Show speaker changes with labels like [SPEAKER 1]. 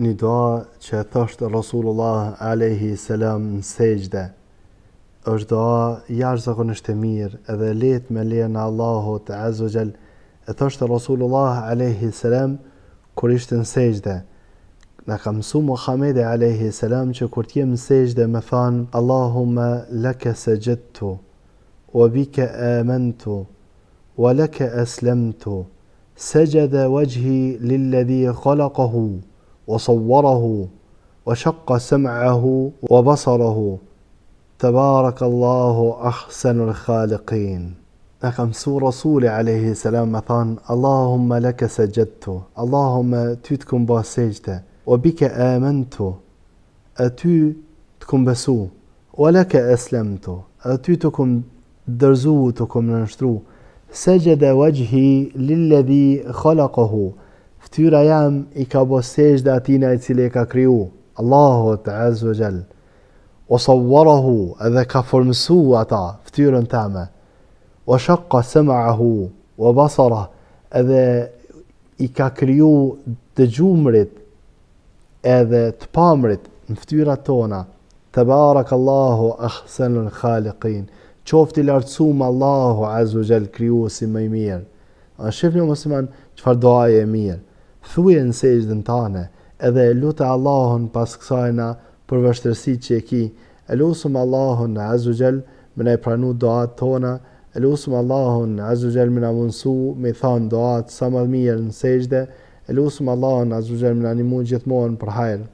[SPEAKER 1] një doa që e thështë Rasulullah Alehi Selam në sejgjde. është doa jarë zakonisht e mirë edhe letë me lena Allahu të Azogjel. E thështë Rasulullah Alehi Selam kër ishtë në sejgjde. Në kam su Muhammedi Alehi Selam që kër t'jem në sejgjde me thanë Allahumme leke se gjithtu, wa bike e mentu, wa leke e slemtu, se gjede vajhi khalakahu, وصوره وشق سمعه وبصره تبارك الله أحسن الخالقين لكم سو رسول عليه السلام مثلا اللهم لك سجدت اللهم تتكم بسجدة وبك آمنت أتو تكم بسو ولك أسلمت أتو تكم درزو تكم نشترو سجد وجهي للذي خلقه Ftyra jam i ka bosejt dhe atina i cile e ka kryu. Allahu të azhë vë gjellë. O warahu edhe ka formësu ata, ftyrën të ame. O shakka sëmërahu, o basara edhe i ka kryu të gjumërit edhe të pamërit në ftyra tona. Të barak Allahu ahsenën khaliqin. Qofti lartësu më Allahu azhë vë gjellë kryu si më i mirë. A shifë një musiman qëfar farë doaje e mirë thuje në në tane edhe lutë Allahun pas kësajna për vështërësi që e ki, e lusëm Allahun në azugjel më ne pranu doat tona, e lusëm Allahun në azugjel më në mundësu me thanë doatë sa më mirë në sejgjde, e lusëm Allahun në azugjel më në një mund gjithmonë për hajrë.